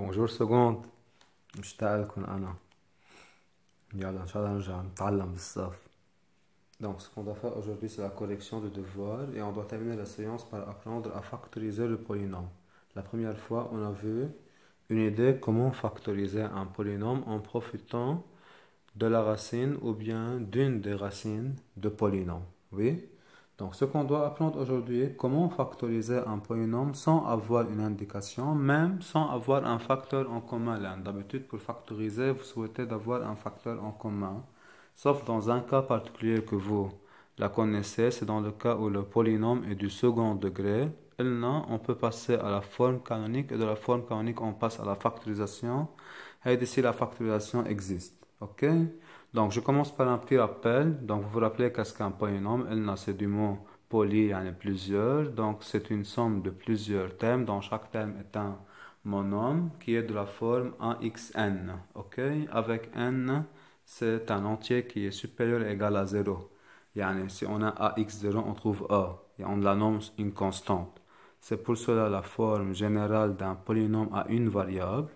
Bonjour سكوند يلا نتعلم Donc, ce qu'on doit faire aujourd'hui, c'est la correction de devoirs et on doit terminer la séance par apprendre à factoriser le polynôme. La première fois, on a vu une idée comment factoriser un polynôme en profitant de la racine ou bien d'une des racines de polynôme. Oui donc ce qu'on doit apprendre aujourd'hui, comment factoriser un polynôme sans avoir une indication, même sans avoir un facteur en commun. D'habitude, pour factoriser, vous souhaitez d'avoir un facteur en commun, sauf dans un cas particulier que vous la connaissez, c'est dans le cas où le polynôme est du second degré. Et là, on peut passer à la forme canonique et de la forme canonique, on passe à la factorisation. Et d'ici, la factorisation existe. OK donc, je commence par un petit appel. Donc, vous vous rappelez qu'est-ce qu'un polynôme Elle c'est du mot poly, il y en a plusieurs. Donc, c'est une somme de plusieurs termes, dont chaque terme est un monôme qui est de la forme AXN. OK Avec N, c'est un entier qui est supérieur ou égal à 0. si on a AX0, on trouve A. Et on l'annonce une constante. C'est pour cela la forme générale d'un polynôme à une variable.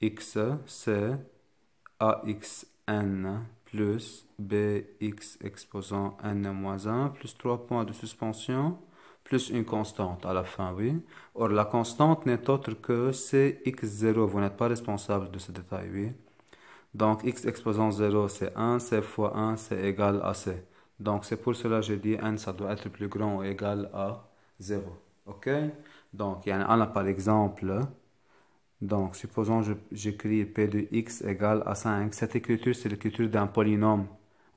X, c'est AXN n plus bx exposant n moins 1 plus 3 points de suspension plus une constante à la fin, oui. Or, la constante n'est autre que cx0. Vous n'êtes pas responsable de ce détail, oui. Donc, x exposant 0, c'est 1, c fois 1, c'est égal à c. Donc, c'est pour cela que je dis n, ça doit être plus grand ou égal à 0. OK Donc, il y en a par exemple... Donc, supposons que j'écris P de x égale à 5. Cette écriture, c'est l'écriture d'un polynôme.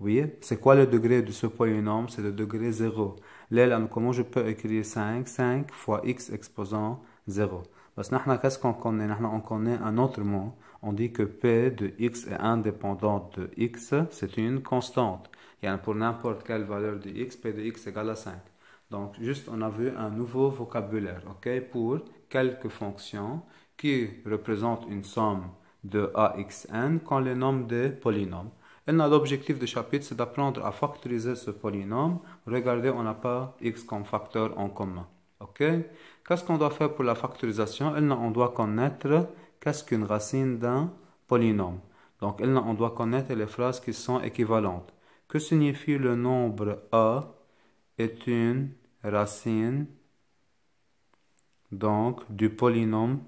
Oui. C'est quoi le degré de ce polynôme C'est le degré 0. Là, comment je peux écrire 5 5 fois x exposant 0. Parce que qu'est-ce qu'on connaît On connaît un autre mot. On dit que P de x est indépendant de x. C'est une constante. Et pour n'importe quelle valeur de x, P de x égale à 5. Donc, juste, on a vu un nouveau vocabulaire, OK, pour quelques fonctions qui représente une somme de AXN quand les nombre des polynômes. l'objectif du chapitre, c'est d'apprendre à factoriser ce polynôme. Regardez, on n'a pas x comme facteur en commun. OK Qu'est-ce qu'on doit faire pour la factorisation Elle, on doit connaître qu'est-ce qu'une racine d'un polynôme. Donc, on doit connaître les phrases qui sont équivalentes. Que signifie le nombre a est une racine donc du polynôme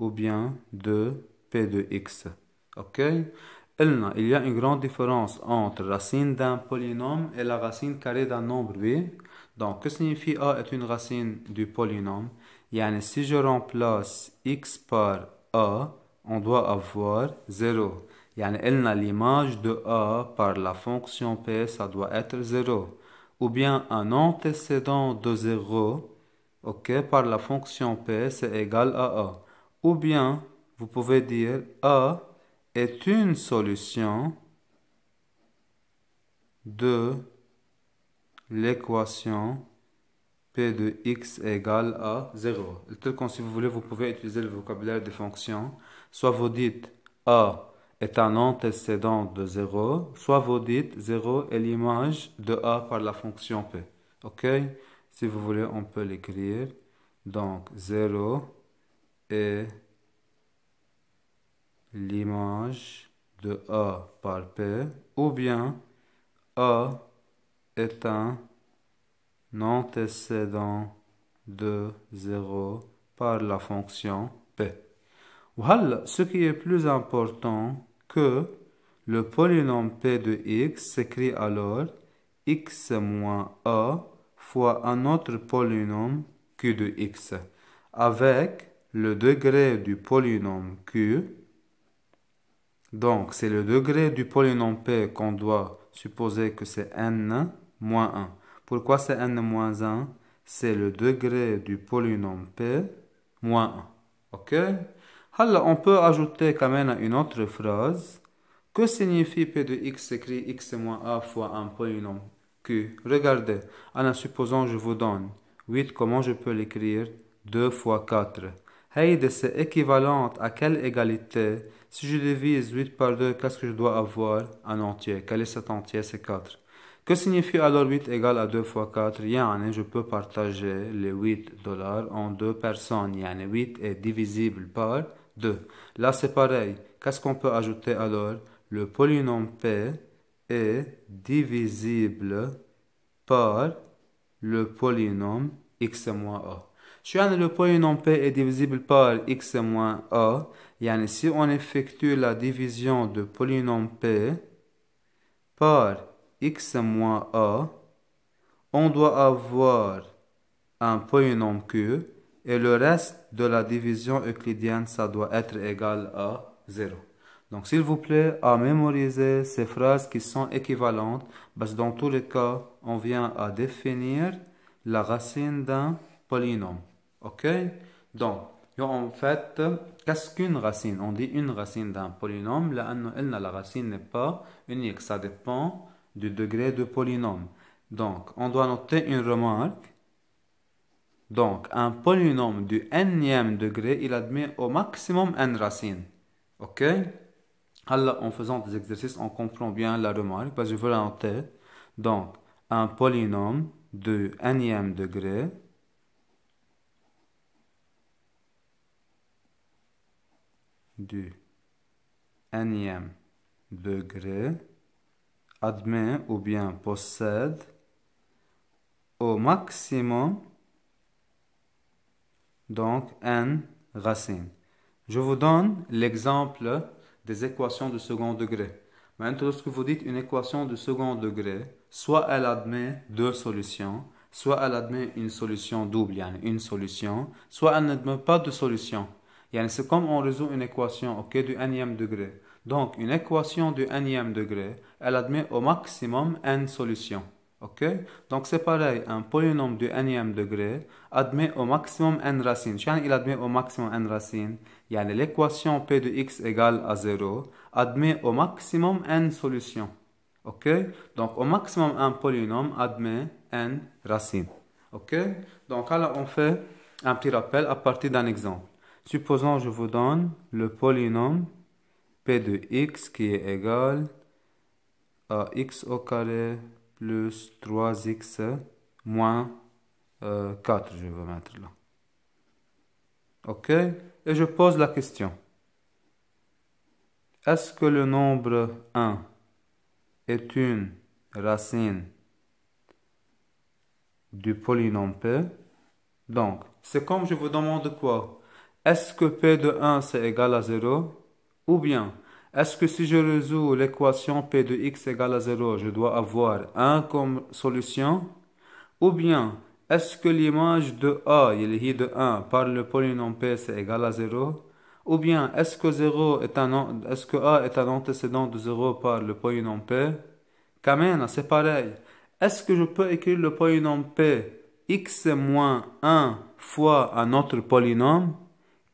ou bien de P de X. OK il y a une grande différence entre la racine d'un polynôme et la racine carrée d'un nombre oui. Donc, que signifie A est une racine du polynôme yani, Si je remplace X par A, on doit avoir 0. elle l'image de A par la fonction P, ça doit être 0. Ou bien un antécédent de 0 OK par la fonction P, c'est égal à A. Ou bien, vous pouvez dire A est une solution de l'équation P de x égale à 0. si vous voulez, vous pouvez utiliser le vocabulaire des fonctions. Soit vous dites A est un antécédent de 0, soit vous dites 0 est l'image de A par la fonction P. OK si vous voulez, on peut l'écrire. Donc, 0 est l'image de A par P, ou bien A est un antécédent de 0 par la fonction P. Voilà, ce qui est plus important que le polynôme P de x s'écrit alors x moins A fois un autre polynôme q de x avec le degré du polynôme q. Donc c'est le degré du polynôme p qu'on doit supposer que c'est n moins 1. Pourquoi c'est n moins 1 C'est le degré du polynôme p moins 1. OK Alors on peut ajouter quand même une autre phrase. Que signifie p de x écrit x moins a fois un polynôme regardez, en la supposant je vous donne 8, comment je peux l'écrire 2 fois 4. Heide, c'est équivalente à quelle égalité Si je divise 8 par 2, qu'est-ce que je dois avoir Un entier. Quel est cet entier C'est 4. Que signifie alors 8 égale à 2 fois 4 Je peux partager les 8 dollars en deux personnes. 8 est divisible par 2. Là, c'est pareil. Qu'est-ce qu'on peut ajouter alors Le polynôme P est divisible par le polynôme x moins a. Si le polynôme P est divisible par x moins a, si on effectue la division de polynôme P par x moins a, on doit avoir un polynôme Q et le reste de la division euclidienne, ça doit être égal à 0. Donc, s'il vous plaît, à mémoriser ces phrases qui sont équivalentes, parce que dans tous les cas, on vient à définir la racine d'un polynôme. OK Donc, en fait, qu'est-ce qu'une racine On dit une racine d'un polynôme, là, la racine n'est pas unique, ça dépend du degré du polynôme. Donc, on doit noter une remarque. Donc, un polynôme du nème degré, il admet au maximum n racines. OK en faisant des exercices, on comprend bien la remarque. Parce que je veux la Donc, un polynôme de nème degré du nème degré admet ou bien possède au maximum donc n racines. Je vous donne l'exemple des équations de second degré. Maintenant, lorsque vous dites une équation de second degré, soit elle admet deux solutions, soit elle admet une solution double, yani une solution, soit elle n'admet pas de solution. Yani c'est comme on résout une équation au cas du nème degré. Donc, une équation du nème degré, elle admet au maximum n solutions. Ok, donc c'est pareil, un polynôme de nième degré admet au maximum n racines. il admet au maximum n racines, a l'équation p de x égale à 0 admet au maximum n solutions ok donc au maximum un polynôme admet n racines ok donc là on fait un petit rappel à partir d'un exemple supposons je vous donne le polynôme p de x qui est égal à x au carré plus 3x moins 4, euh, je vais mettre là. OK Et je pose la question. Est-ce que le nombre 1 est une racine du polynôme P Donc, c'est comme je vous demande quoi Est-ce que P de 1 c'est égal à 0 Ou bien, est-ce que si je résous l'équation P de x égale à 0, je dois avoir 1 comme solution Ou bien, est-ce que l'image de A, il de 1, par le polynôme P, c'est égal à 0 Ou bien, est-ce que, est, un, est -ce que A est un antécédent de 0 par le polynôme P Kamena, c'est pareil. Est-ce que je peux écrire le polynôme P x moins 1 fois un autre polynôme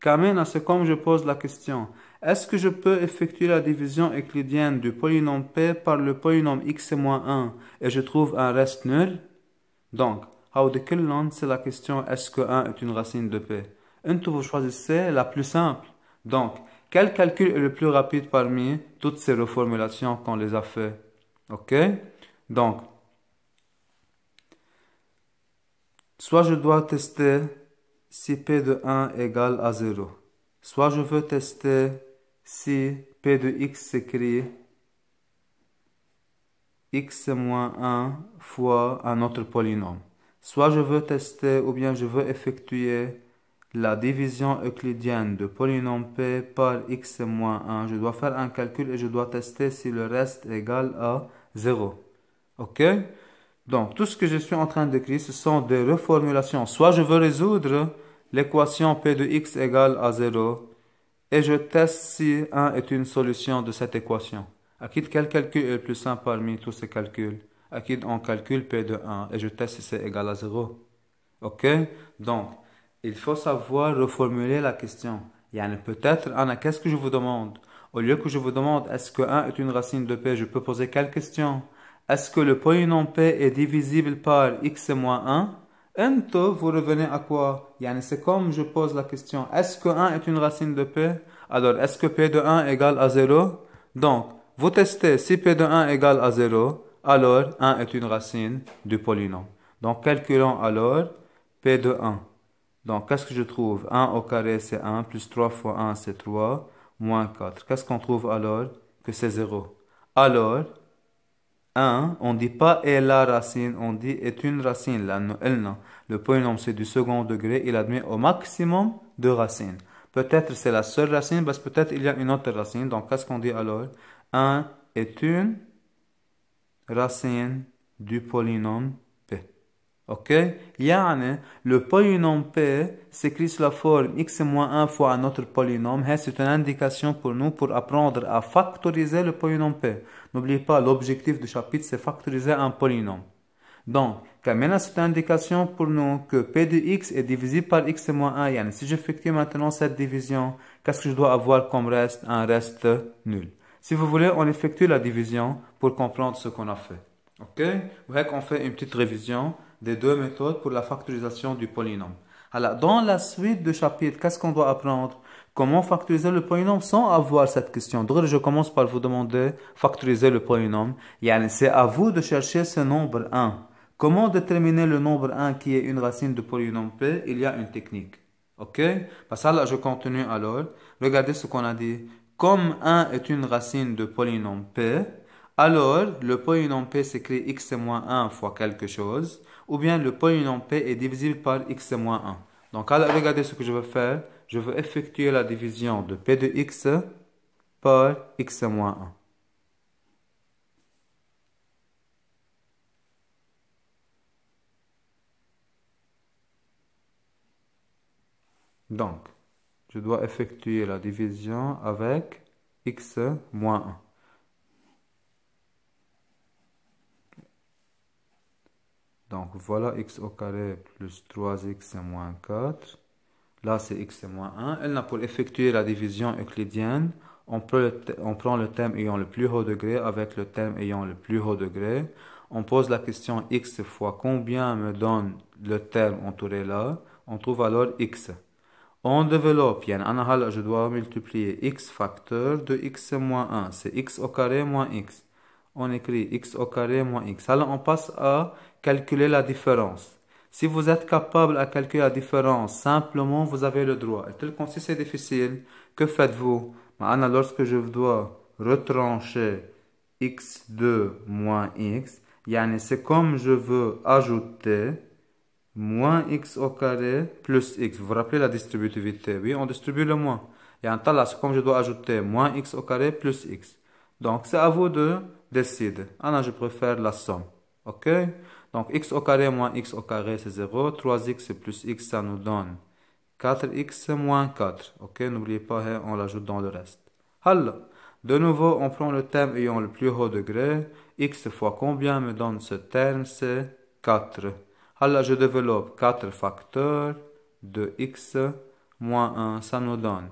Kamena, c'est comme je pose la question. Est-ce que je peux effectuer la division euclidienne du polynôme P par le polynôme x-1 et je trouve un reste nul Donc, how c'est la question est-ce que 1 est une racine de P Une vous choisissez la plus simple. Donc, quel calcul est le plus rapide parmi toutes ces reformulations qu'on les a fait Ok Donc, soit je dois tester si P de 1 égal à 0, soit je veux tester si P de x s'écrit x moins 1 fois un autre polynôme. Soit je veux tester ou bien je veux effectuer la division euclidienne de polynôme P par x moins 1. Je dois faire un calcul et je dois tester si le reste est égal à 0. OK Donc, tout ce que je suis en train d'écrire, ce sont des reformulations. Soit je veux résoudre l'équation P de x égale à 0 et je teste si 1 est une solution de cette équation. Akid, quel calcul est le plus simple parmi tous ces calculs qui on calcule P de 1 et je teste si c'est égal à 0. OK Donc, il faut savoir reformuler la question. y a peut-être, Anna, qu'est-ce que je vous demande Au lieu que je vous demande est-ce que 1 est une racine de P, je peux poser quelle question Est-ce que le polynôme P est divisible par x moins 1 tout vous revenez à quoi C'est comme je pose la question, est-ce que 1 est une racine de P Alors, est-ce que P de 1 égale à 0 Donc, vous testez si P de 1 égale à 0, alors 1 est une racine du polynôme. Donc, calculons alors P de 1. Donc, qu'est-ce que je trouve 1 au carré, c'est 1, plus 3 fois 1, c'est 3, moins 4. Qu'est-ce qu'on trouve alors Que c'est 0. Alors, 1, on dit pas est la racine, on dit est une racine, Le polynôme, c'est du second degré, il admet au maximum deux racines. Peut-être c'est la seule racine, parce peut-être il y a une autre racine. Donc, qu'est-ce qu'on dit alors 1 est une racine du polynôme Ok Yani, le polynôme P s'écrit sous la forme x-1 fois un autre polynôme. C'est une indication pour nous pour apprendre à factoriser le polynôme P. N'oubliez pas, l'objectif du chapitre, c'est factoriser un polynôme. Donc, maintenant c'est une indication pour nous que P de x est divisé par x-1. Yani, si j'effectue maintenant cette division, qu'est-ce que je dois avoir comme reste Un reste nul. Si vous voulez, on effectue la division pour comprendre ce qu'on a fait. OK Vous qu'on fait une petite révision des deux méthodes pour la factorisation du polynôme. Alors, dans la suite du chapitre, qu'est-ce qu'on doit apprendre Comment factoriser le polynôme sans avoir cette question. Donc, je commence par vous demander factoriser le polynôme. C'est à vous de chercher ce nombre 1. Comment déterminer le nombre 1 qui est une racine de polynôme P Il y a une technique. OK Parce que là, je continue alors. Regardez ce qu'on a dit. Comme 1 est une racine de polynôme P, alors le polynôme P s'écrit x moins 1 fois quelque chose ou bien le polynôme P est divisible par x moins 1. Donc, regardez ce que je veux faire. Je veux effectuer la division de P de x par x moins 1. Donc, je dois effectuer la division avec x moins 1. Donc voilà x au carré plus 3x moins 4. Là, c'est x moins 1. Elle n'a pour effectuer la division euclidienne, on, prend le terme ayant le plus haut degré avec le terme ayant le plus haut degré. On pose la question x fois combien me donne le terme entouré là. On trouve alors x. On développe, je dois multiplier x facteur de x moins 1. C'est x au carré moins x. On écrit x au carré moins x. Alors on passe à calculer la différence. Si vous êtes capable à calculer la différence, simplement vous avez le droit. Et tel si c'est difficile, que faites-vous Lorsque je dois retrancher x2 moins x, c'est comme je veux ajouter moins x au carré plus x. Vous vous rappelez la distributivité Oui, on distribue le moins. Et en là, c'est comme je dois ajouter moins x au carré plus x. Donc, c'est à vous de décider. Maintenant, je préfère la somme. OK donc x au carré moins x au carré c'est 0. 3x plus x ça nous donne 4x moins 4. Ok, n'oubliez pas, hein, on l'ajoute dans le reste. Alors, de nouveau, on prend le terme ayant le plus haut degré. x fois combien me donne ce terme C'est 4. Alors, je développe 4 facteurs de x moins 1. Ça nous donne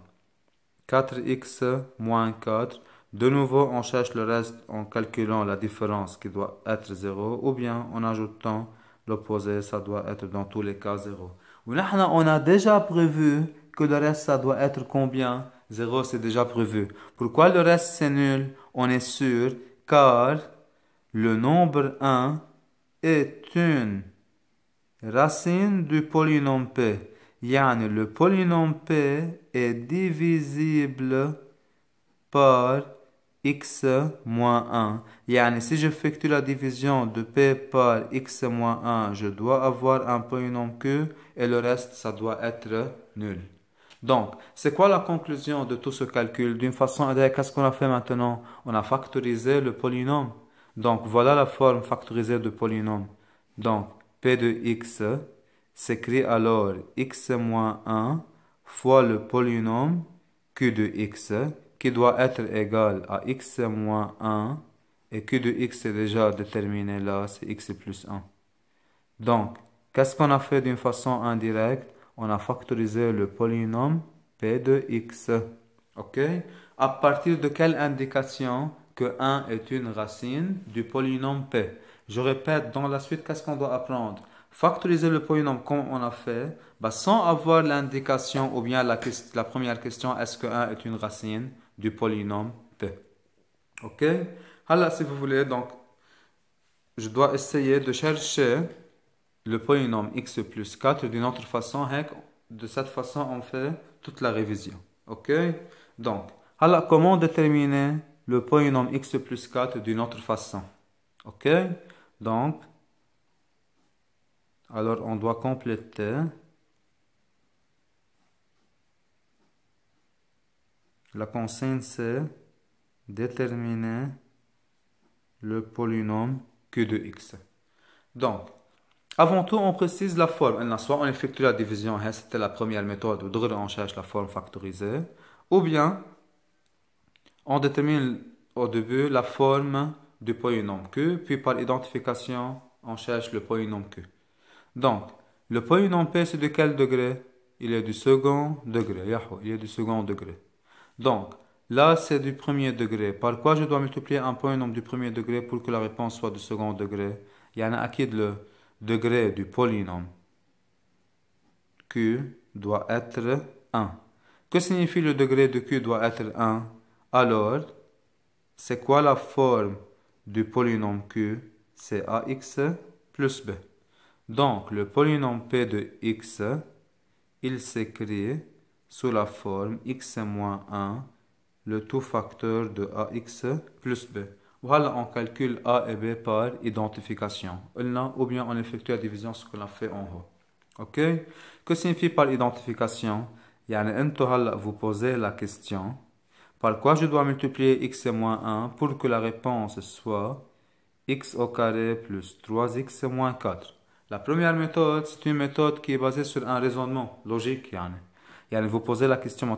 4x moins 4. De nouveau, on cherche le reste en calculant la différence qui doit être 0 ou bien en ajoutant l'opposé, ça doit être dans tous les cas 0. On a déjà prévu que le reste, ça doit être combien 0, c'est déjà prévu. Pourquoi le reste, c'est nul On est sûr, car le nombre 1 est une racine du polynôme P. Yann, le polynôme P est divisible par x-1. moins Yani si j'effectue la division de p par x-1, moins je dois avoir un polynôme q et le reste, ça doit être nul. Donc, c'est quoi la conclusion de tout ce calcul D'une façon qu'est-ce qu'on a fait maintenant On a factorisé le polynôme. Donc, voilà la forme factorisée de polynôme. Donc, p de x s'écrit alors x-1 moins fois le polynôme q de x qui doit être égal à x moins 1 et q de x est déjà déterminé là, c'est x plus 1. Donc, qu'est-ce qu'on a fait d'une façon indirecte On a factorisé le polynôme p de x. OK À partir de quelle indication que 1 est une racine du polynôme p Je répète, dans la suite, qu'est-ce qu'on doit apprendre Factoriser le polynôme comme on a fait, bah, sans avoir l'indication ou bien la, la première question, est-ce que 1 est une racine du polynôme P. Ok Alors, si vous voulez, donc, je dois essayer de chercher le polynôme x plus 4 d'une autre façon. Hein, de cette façon, on fait toute la révision. Ok Donc, alors, comment déterminer le polynôme x plus 4 d'une autre façon Ok Donc, alors on doit compléter La consigne, c'est déterminer le polynôme Q de x. Donc, avant tout, on précise la forme. Soit on effectue la division, c'était la première méthode, on cherche la forme factorisée. Ou bien, on détermine au début la forme du polynôme Q, puis par identification, on cherche le polynôme Q. Donc, le polynôme P, c'est de quel degré Il est du second degré. Il est du second degré. Donc, là, c'est du premier degré. Par quoi je dois multiplier un polynôme du premier degré pour que la réponse soit du second degré Il y en a acquis le degré du polynôme. Q doit être 1. Que signifie le degré de Q doit être 1 Alors, c'est quoi la forme du polynôme Q C'est AX plus B. Donc, le polynôme P de X, il s'écrit sous la forme x-1 moins le tout facteur de ax plus b. Voilà, on calcule a et b par identification. Ou bien on effectue la division, ce qu'on a fait en haut. OK Que signifie par identification Vous posez la question par quoi je dois multiplier x moins 1 pour que la réponse soit x au carré plus 3x moins 4. La première méthode, c'est une méthode qui est basée sur un raisonnement logique. Yani vous posez la question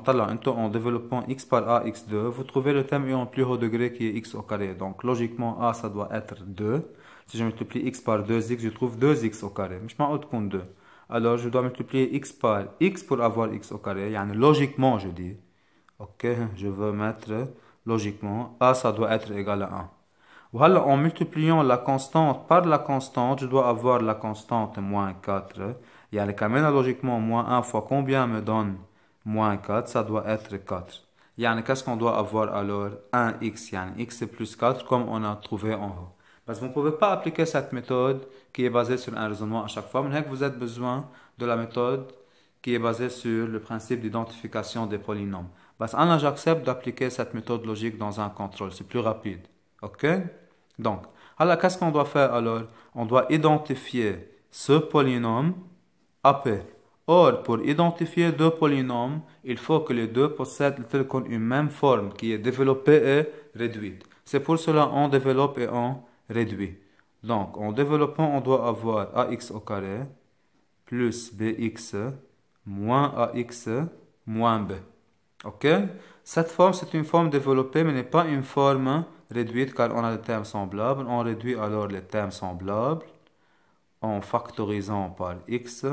en développant x par a, x2, vous trouvez le thème ayant en plus haut degré qui est x au carré. Donc logiquement, a ça doit être 2. Si je multiplie x par 2x, je trouve 2x au carré. Je m'en compte 2. Alors je dois multiplier x par x pour avoir x au carré. Yani logiquement, je dis. Ok, je veux mettre logiquement a ça doit être égal à 1. Voilà, en multipliant la constante par la constante, je dois avoir la constante moins 4. Il y logiquement moins 1 fois combien me donne moins 4, ça doit être 4. qu'est-ce qu'on doit avoir alors 1x, yani x plus 4 comme on a trouvé en haut. Parce que vous ne pouvez pas appliquer cette méthode qui est basée sur un raisonnement à chaque fois, mais vous avez besoin de la méthode qui est basée sur le principe d'identification des polynômes. Parce que j'accepte d'appliquer cette méthode logique dans un contrôle, c'est plus rapide. OK Donc, alors qu'est-ce qu'on doit faire alors On doit identifier ce polynôme AP. Or, pour identifier deux polynômes, il faut que les deux possèdent une même forme qui est développée et réduite. C'est pour cela on développe et on réduit. Donc, en développant, on doit avoir ax au carré plus bx moins ax moins b. OK Cette forme, c'est une forme développée, mais n'est pas une forme réduite car on a des termes semblables. On réduit alors les termes semblables en factorisant par x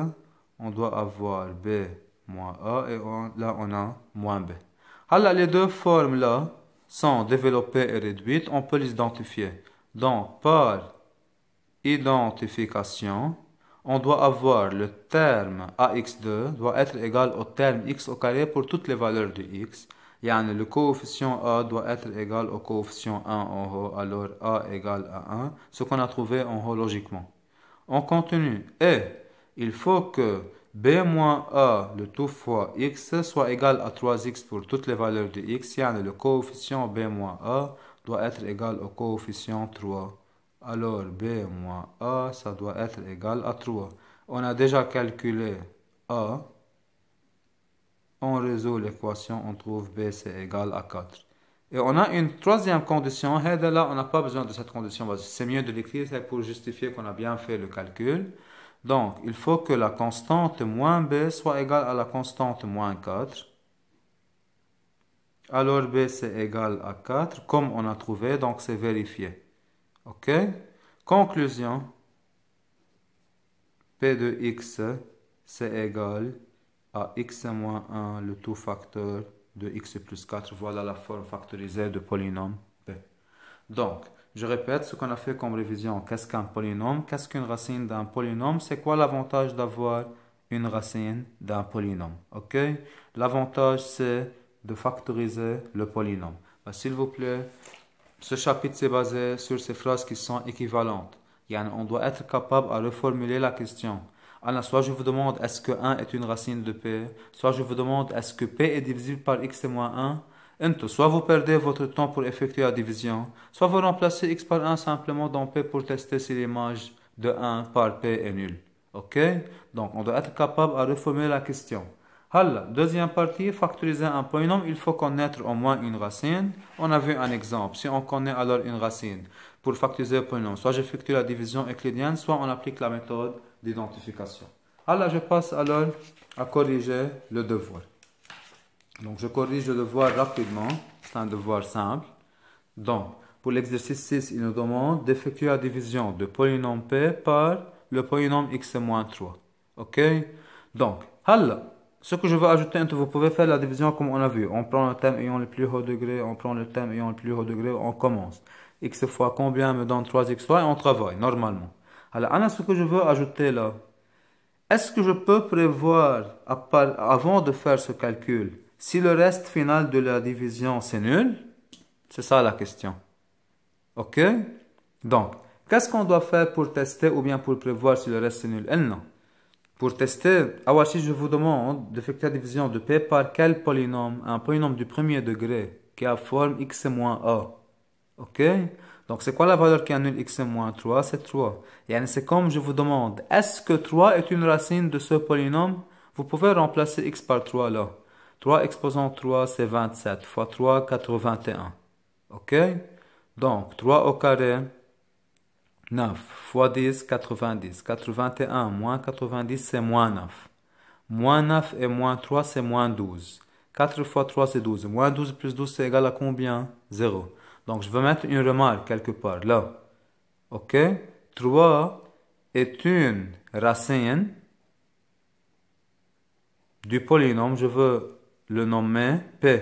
on doit avoir B moins A et là on a moins B. Alors les deux formes là sont développées et réduites, on peut les identifier. Donc par identification, on doit avoir le terme AX2 doit être égal au terme X au carré pour toutes les valeurs de X. Yani, le coefficient A doit être égal au coefficient 1 en haut, alors A égale à 1, ce qu'on a trouvé en haut logiquement. On continue il faut que b-a moins le tout fois x soit égal à 3x pour toutes les valeurs de x, yani le coefficient b-a moins doit être égal au coefficient 3. Alors b-a, moins ça doit être égal à 3. On a déjà calculé a. On résout l'équation, on trouve b c'est égal à 4. Et on a une troisième condition. Là, on n'a pas besoin de cette condition. C'est mieux de l'écrire, c'est pour justifier qu'on a bien fait le calcul. Donc, il faut que la constante moins b soit égale à la constante moins 4. Alors b c'est égal à 4, comme on a trouvé, donc c'est vérifié. OK Conclusion. p de x c'est égal à x moins 1, le tout facteur de x plus 4. Voilà la forme factorisée de polynôme p. Donc, je répète ce qu'on a fait comme révision. Qu'est-ce qu'un polynôme Qu'est-ce qu'une racine d'un polynôme C'est quoi l'avantage d'avoir une racine d'un polynôme Ok L'avantage, c'est de factoriser le polynôme. Bah, s'il vous plaît, ce chapitre s'est basé sur ces phrases qui sont équivalentes. Yani, on doit être capable à reformuler la question. Alors, soit je vous demande est-ce que 1 est une racine de p, soit je vous demande est-ce que p est divisible par x moins 1, soit vous perdez votre temps pour effectuer la division, soit vous remplacez x par 1 simplement dans p pour tester si l'image de 1 par p est nulle. OK Donc, on doit être capable à reformer la question. deuxième partie, factoriser un polynôme, il faut connaître au moins une racine. On a vu un exemple. Si on connaît alors une racine pour factoriser un polynôme, soit j'effectue la division euclidienne, soit on applique la méthode d'identification. Alors, je passe alors à corriger le devoir. Donc je corrige le devoir rapidement, c'est un devoir simple. Donc pour l'exercice 6, il nous demande d'effectuer la division de polynôme P par le polynôme x-3. moins OK Donc, halla, ce que je veux ajouter, vous pouvez faire la division comme on a vu. On prend le thème ayant le plus haut degré, on prend le thème ayant le plus haut degré, on commence. x fois combien me donne 3x3 et on travaille normalement. Alors, ce que je veux ajouter là, est-ce que je peux prévoir, avant de faire ce calcul, si le reste final de la division c'est nul, c'est ça la question. Ok Donc, qu'est-ce qu'on doit faire pour tester ou bien pour prévoir si le reste est nul Elle non. Pour tester, ah si je vous demande d'effectuer la division de P par quel polynôme Un polynôme du premier degré qui a forme x moins a. Ok Donc, c'est quoi la valeur qui annule x moins 3 C'est 3. Et c'est comme je vous demande, est-ce que 3 est une racine de ce polynôme Vous pouvez remplacer x par 3 là. 3 exposant 3, c'est 27, x 3, 81. OK Donc, 3 au carré, 9, x 10, 90. 81 moins 90, c'est moins 9. Moins 9 et moins 3, c'est moins 12. 4 fois 3, c'est 12. Moins 12 plus 12, c'est égal à combien 0. Donc, je veux mettre une remarque quelque part, là. OK 3 est une racine du polynôme. Je veux le nommer P.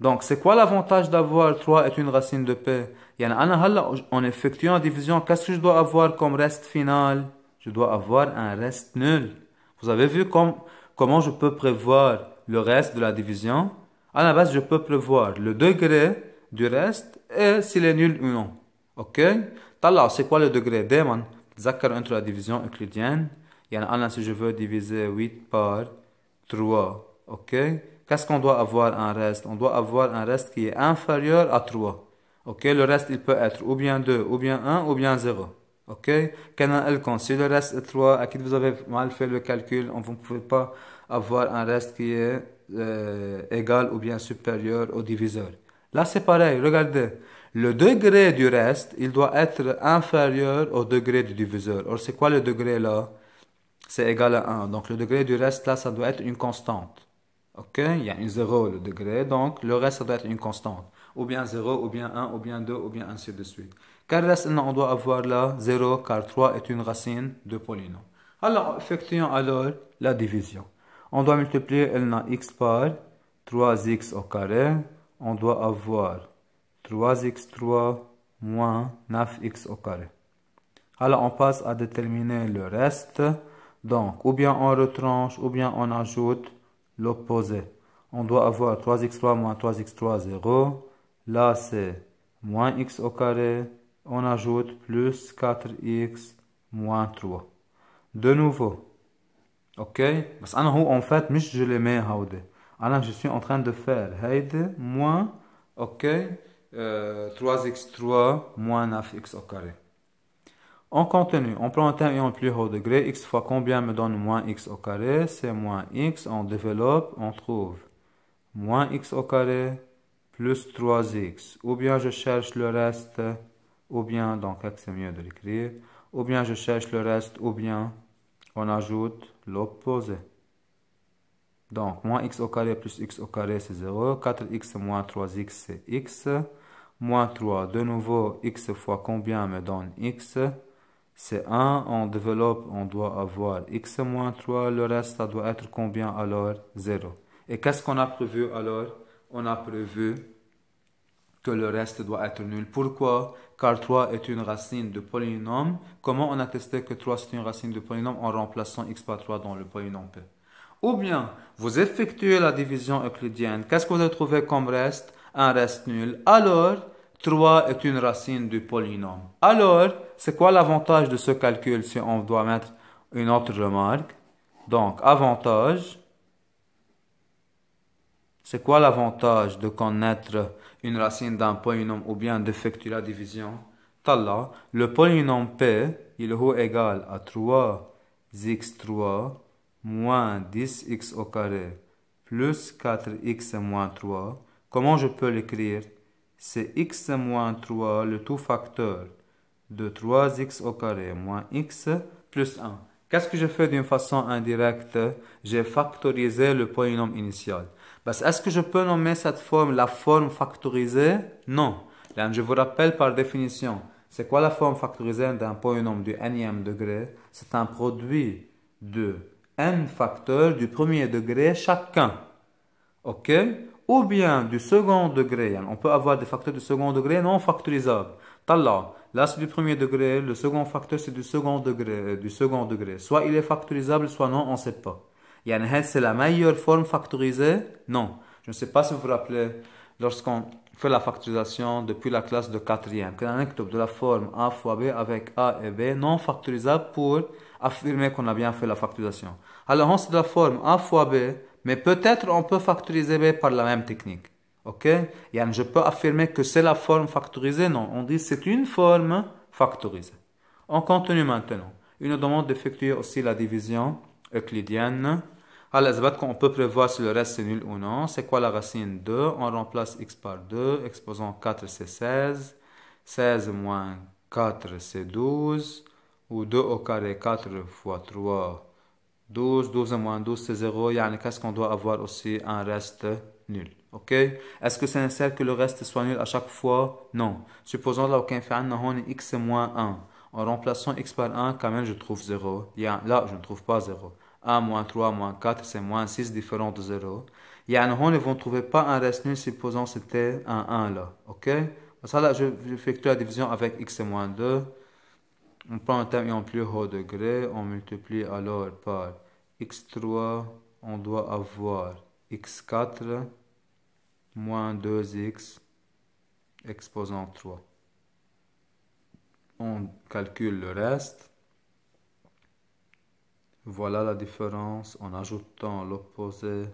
Donc, c'est quoi l'avantage d'avoir 3 est une racine de P En effectuant la division, qu'est-ce que je dois avoir comme reste final Je dois avoir un reste nul. Vous avez vu comment je peux prévoir le reste de la division À la base, je peux prévoir le degré du reste et s'il est nul ou non. OK c'est quoi le degré D Zakar entre la division euclidienne. Si je veux diviser 8 par 3, OK Qu'est-ce qu'on doit avoir un reste On doit avoir un reste qui est inférieur à 3. OK, le reste il peut être ou bien 2 ou bien 1 ou bien 0. OK Si le reste est 3, à qui vous avez mal fait le calcul, on, vous ne pouvez pas avoir un reste qui est euh, égal ou bien supérieur au diviseur. Là, c'est pareil, regardez. Le degré du reste, il doit être inférieur au degré du diviseur. Or, c'est quoi le degré là C'est égal à 1. Donc, le degré du reste, là, ça doit être une constante il y a un 0 le degré, donc le reste doit être une constante. Ou bien 0, ou bien 1, ou bien 2, ou bien ainsi de suite. Car reste, on doit avoir là 0, car 3 est une racine de polynôme. Alors, effectuons alors la division. On doit multiplier x par 3x au carré. On doit avoir 3x3 moins 9x au carré. Alors, on passe à déterminer le reste. Donc, ou bien on retranche, ou bien on ajoute l'opposé. On doit avoir 3x3 moins 3x3, 0. Là, c'est moins x au carré. On ajoute plus 4x moins 3. De nouveau. OK Parce que en fait, je les mets Alors, je suis en train de faire moins OK 3x3 euh, moins 9x au carré. On continue. On prend un on plus haut degré. x fois combien me donne moins x au carré C'est moins x. On développe. On trouve moins x au carré plus 3x. Ou bien je cherche le reste. Ou bien, donc c'est mieux de l'écrire. Ou bien je cherche le reste. Ou bien on ajoute l'opposé. Donc, moins x au carré plus x au carré, c'est 0. 4x moins 3x, c'est x. Moins 3, de nouveau, x fois combien me donne x c'est 1, on développe, on doit avoir x moins 3, le reste, ça doit être combien alors 0. Et qu'est-ce qu'on a prévu alors On a prévu que le reste doit être nul. Pourquoi Car 3 est une racine de polynôme. Comment on a testé que 3 c'est une racine de polynôme en remplaçant x par 3 dans le polynôme P Ou bien, vous effectuez la division euclidienne. Qu'est-ce que vous avez trouvé comme reste Un reste nul. Alors, 3 est une racine du polynôme. Alors, c'est quoi l'avantage de ce calcul si on doit mettre une autre remarque Donc, avantage. C'est quoi l'avantage de connaître une racine d'un polynôme ou bien d'effectuer la division Tala, le polynôme P, il est égal à 3x3 moins 10x au carré plus 4x moins 3. Comment je peux l'écrire c'est x moins 3 le tout facteur de 3x au carré moins x plus 1. Qu'est-ce que je fais d'une façon indirecte J'ai factorisé le polynôme initial. est-ce que je peux nommer cette forme la forme factorisée Non. je vous rappelle par définition, c'est quoi la forme factorisée d'un polynôme du nème degré C'est un produit de n facteurs du premier degré chacun. OK ou bien du second degré. On peut avoir des facteurs du second degré non factorisables. Talla, là c'est du premier degré, le second facteur c'est du second degré, euh, du second degré. Soit il est factorisable, soit non, on ne sait pas. c'est la meilleure forme factorisée Non. Je ne sais pas si vous vous rappelez, lorsqu'on fait la factorisation depuis la classe de quatrième, de la forme A fois B avec A et B non factorisable pour affirmer qu'on a bien fait la factorisation. Alors on c'est de la forme A fois B, mais peut-être on peut factoriser B par la même technique. Ok Yann, Je peux affirmer que c'est la forme factorisée Non, on dit c'est une forme factorisée. On continue maintenant. Il nous demande d'effectuer aussi la division euclidienne. À l'azbat qu'on peut prévoir si le reste est nul ou non. C'est quoi la racine 2 On remplace x par 2. exposant 4 c'est 16. 16 moins 4 c'est 12. Ou 2 au carré 4 fois 3 12, 12 et moins 12 c'est 0. Yani, qu'est-ce qu'on doit avoir aussi un reste nul. OK? Est-ce que c'est nécessaire que le reste soit nul à chaque fois? Non. Supposons là aucun x moins 1. En remplaçant x par 1, quand même, je trouve 0. Là, je ne trouve pas 0. 1 moins 3 moins 4, c'est moins 6 différent de 0. Yani, هون ils vont trouver pas un reste nul supposons c'était un 1 là. OK? là, je, je fais la division avec x moins 2. On prend un terme en plus haut degré, on multiplie alors par x3, on doit avoir x4 moins 2x exposant 3. On calcule le reste. Voilà la différence en ajoutant l'opposé,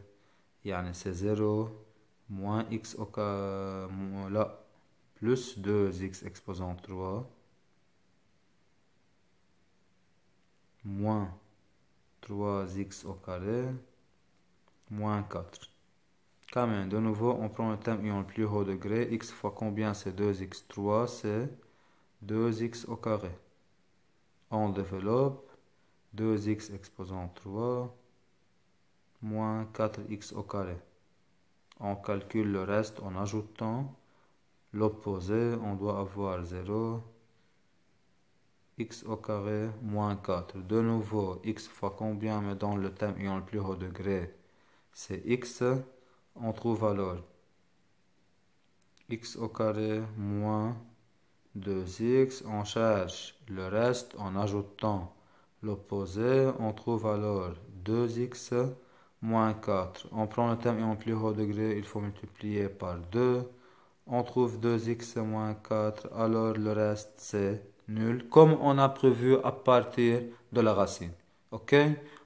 yani c'est 0 moins x au carré, plus 2x exposant 3 moins 3x au carré moins 4. Quand même, de nouveau, on prend le terme ayant le plus haut degré. x fois combien c'est 2x3 C'est 2x au carré. On développe 2x exposant 3 moins 4x au carré. On calcule le reste en ajoutant l'opposé. On doit avoir 0, x au carré moins 4. De nouveau, x fois combien mais dans le thème ayant le plus haut degré C'est x. On trouve alors x au carré moins 2x. On cherche le reste en ajoutant l'opposé. On trouve alors 2x moins 4. On prend le thème ayant le plus haut degré. Il faut multiplier par 2. On trouve 2x moins 4. Alors le reste c'est nul comme on a prévu à partir de la racine. OK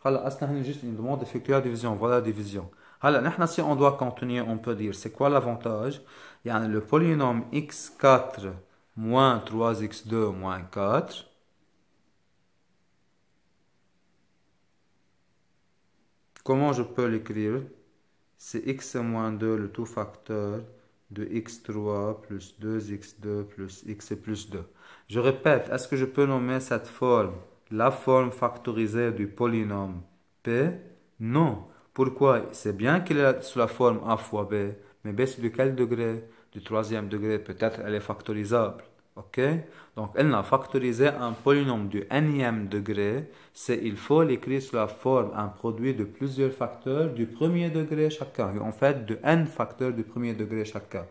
Alors, juste une demande d'effectuer la division. Voilà la division. Alors, si on doit continuer, on peut dire c'est quoi l'avantage Il y a le polynôme x4 moins 3x2 moins 4. Comment je peux l'écrire C'est x moins 2 le tout facteur de x3 plus 2x2 plus x plus 2. Je répète, est-ce que je peux nommer cette forme la forme factorisée du polynôme P Non. Pourquoi C'est bien qu'elle est sous la forme A fois B, mais B c'est de quel degré Du troisième degré, peut-être elle est factorisable. OK Donc elle n'a factorisé un polynôme du nème degré, c'est il faut l'écrire sous la forme un produit de plusieurs facteurs du premier degré chacun, en fait de n facteurs du premier degré chacun.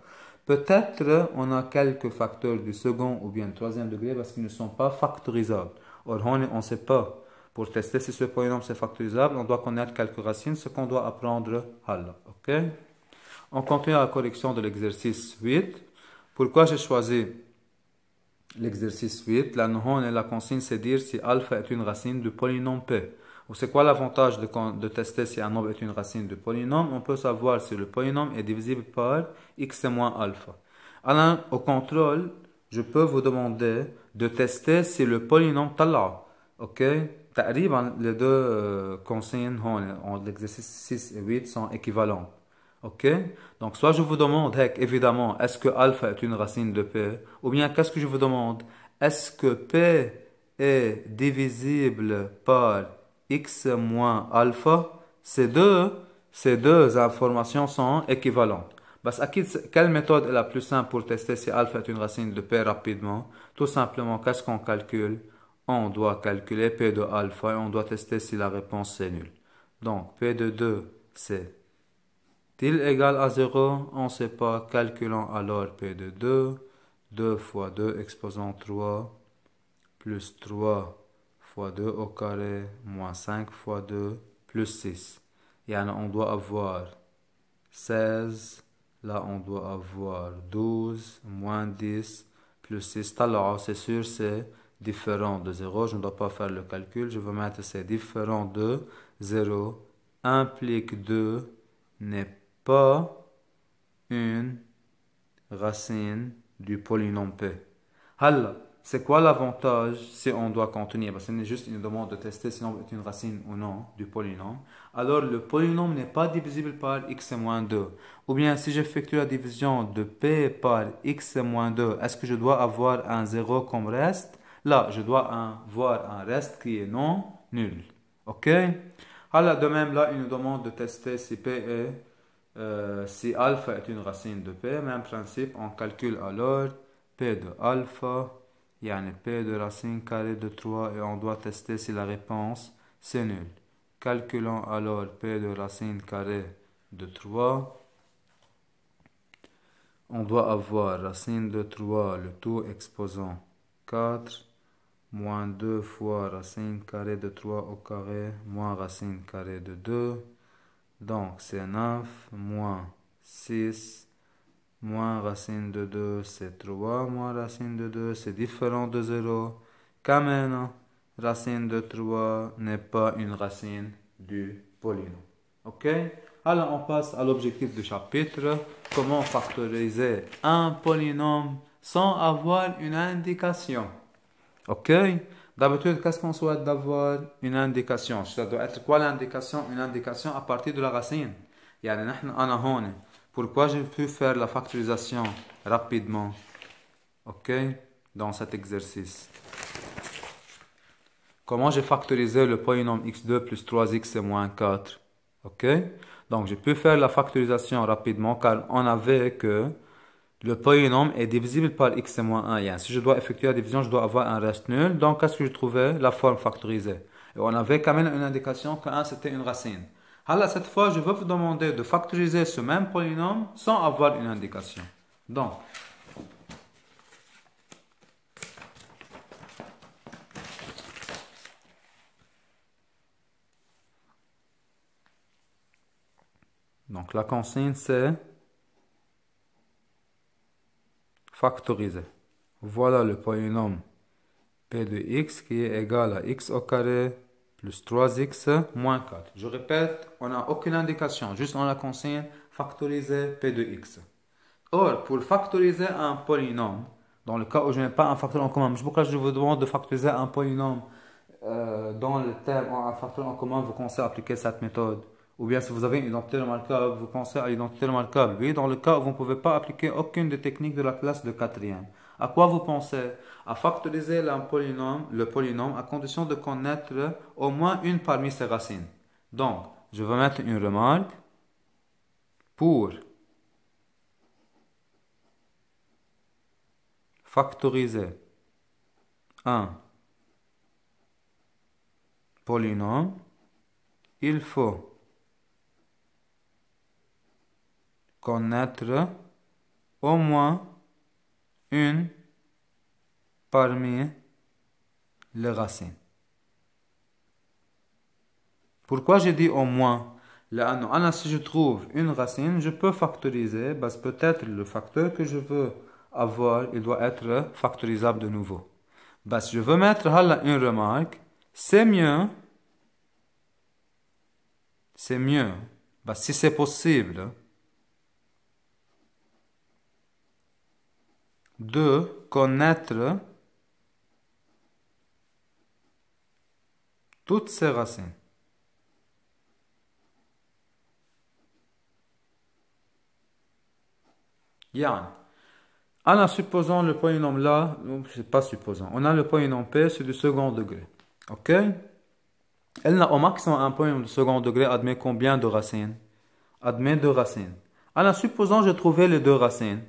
Peut-être on a quelques facteurs du second ou bien troisième degré parce qu'ils ne sont pas factorisables. Or, on ne sait pas. Pour tester si ce polynôme est factorisable, on doit connaître quelques racines, ce qu'on doit apprendre à OK On continue la correction de l'exercice 8. Pourquoi j'ai choisi l'exercice 8 La et la consigne, c'est dire si alpha est une racine du polynôme P c'est quoi l'avantage de, tester si un nombre est une racine de polynôme On peut savoir si le polynôme est divisible par x moins alpha. Alors, au contrôle, je peux vous demander de tester si le polynôme tala. OK les deux euh, consignes en l'exercice 6 et 8 sont équivalentes. OK Donc, soit je vous demande, évidemment, est-ce que alpha est une racine de P Ou bien, qu'est-ce que je vous demande Est-ce que P est divisible par x moins alpha, ces deux, ces deux informations sont équivalentes. quelle méthode est la plus simple pour tester si alpha est une racine de p rapidement Tout simplement, qu'est-ce qu'on calcule On doit calculer p de alpha et on doit tester si la réponse est nulle. Donc, p de 2, c'est il égal à 0 On ne sait pas. Calculons alors p de 2. 2 fois 2 exposant 3 plus 3 fois 2 au carré moins 5 fois 2 plus 6. Yani on doit avoir 16, là on doit avoir 12, moins 10, plus 6. alors C'est sûr, c'est différent de 0. Je ne dois pas faire le calcul. Je vais mettre c'est différent de 0 implique 2 n'est pas une racine du polynôme P. Halla! C'est quoi l'avantage si on doit contenir Parce que c'est juste une demande de tester si on est une racine ou non du polynôme. Alors le polynôme n'est pas divisible par x moins 2. Ou bien si j'effectue la division de p par x moins 2, est-ce que je dois avoir un 0 comme reste Là, je dois avoir un reste qui est non nul. OK Alors de même, là, une demande de tester si p est... Euh, si alpha est une racine de p, même principe, on calcule alors p de alpha Yani P de racine carrée de 3 et on doit tester si la réponse c'est nul. Calculons alors P de racine carrée de 3. On doit avoir racine de 3, le tout exposant 4, moins 2 fois racine carrée de 3 au carré, moins racine carrée de 2. Donc c'est 9, moins 6, Moins racine de 2, c'est 3. Moins racine de 2, c'est différent de 0. Quand hein, racine de 3 n'est pas une racine du polynôme. OK Alors, on passe à l'objectif du chapitre. Comment factoriser un polynôme sans avoir une indication. OK D'habitude, qu'est-ce qu'on souhaite d'avoir Une indication. Ça doit être quoi l'indication Une indication à partir de la racine. Yani, nous pourquoi j'ai pu faire la factorisation rapidement OK Dans cet exercice. Comment j'ai factorisé le polynôme x2 plus 3x et moins 4 OK Donc j'ai pu faire la factorisation rapidement car on avait que le polynôme est divisible par x et moins 1. si je dois effectuer la division, je dois avoir un reste nul. Donc qu'est-ce que je trouvais La forme factorisée. Et on avait quand même une indication que 1 c'était une racine. Alors, cette fois, je vais vous demander de factoriser ce même polynôme sans avoir une indication. Donc, donc la consigne, c'est factoriser. Voilà le polynôme p de x qui est égal à x au carré 3x moins 4. Je répète, on n'a aucune indication, juste on la consigne factoriser p de x. Or, pour factoriser un polynôme, dans le cas où je n'ai pas un facteur en commun, je pourquoi je vous demande de factoriser un polynôme euh, dans le thème un facteur en commun, vous pensez à appliquer cette méthode. Ou bien si vous avez une identité remarquable, vous pensez à l'identité remarquable. Oui, dans le cas où vous ne pouvez pas appliquer aucune des techniques de la classe de quatrième. À quoi vous pensez À factoriser un polynôme, le polynôme à condition de connaître au moins une parmi ses racines. Donc, je vais mettre une remarque pour factoriser un polynôme, il faut connaître au moins une parmi les racines. Pourquoi j'ai dit au moins Là, ah, si je trouve une racine, je peux factoriser parce peut-être le facteur que je veux avoir, il doit être factorisable de nouveau. Parce je veux mettre une remarque, c'est mieux, c'est mieux, si c'est possible, de connaître toutes ces racines. Yann. En ah supposant le polynôme là, c'est pas supposant, on a le polynôme P, c'est du second degré. OK Elle a au maximum un polynôme de second degré, admet combien de racines Admet deux racines. En ah supposant, j'ai trouvé les deux racines.